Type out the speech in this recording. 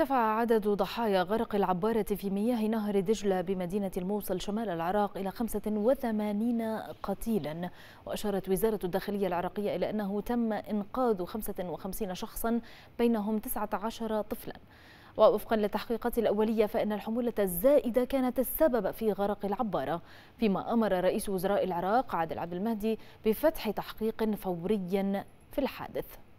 ارتفع عدد ضحايا غرق العبارة في مياه نهر دجلة بمدينة الموصل شمال العراق إلى 85 قتيلا وأشارت وزارة الداخلية العراقية إلى أنه تم إنقاذ 55 شخصا بينهم 19 طفلا ووفقا للتحقيقات الأولية فإن الحمولة الزائدة كانت السبب في غرق العبارة فيما أمر رئيس وزراء العراق عادل عبد المهدي بفتح تحقيق فوري في الحادث